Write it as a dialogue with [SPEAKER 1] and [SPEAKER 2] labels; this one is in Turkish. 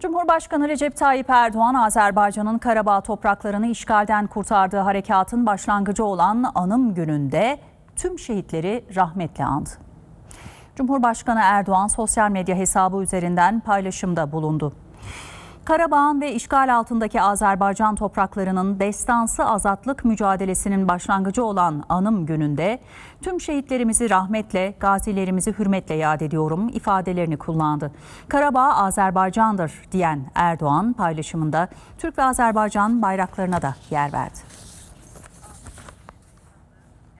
[SPEAKER 1] Cumhurbaşkanı Recep Tayyip Erdoğan, Azerbaycan'ın Karabağ topraklarını işgalden kurtardığı harekatın başlangıcı olan anım gününde tüm şehitleri rahmetle andı. Cumhurbaşkanı Erdoğan sosyal medya hesabı üzerinden paylaşımda bulundu. Karabağ'ın ve işgal altındaki Azerbaycan topraklarının destansı azatlık mücadelesinin başlangıcı olan anım gününde tüm şehitlerimizi rahmetle, gazilerimizi hürmetle yad ediyorum ifadelerini kullandı. Karabağ Azerbaycan'dır diyen Erdoğan paylaşımında Türk ve Azerbaycan bayraklarına da yer verdi.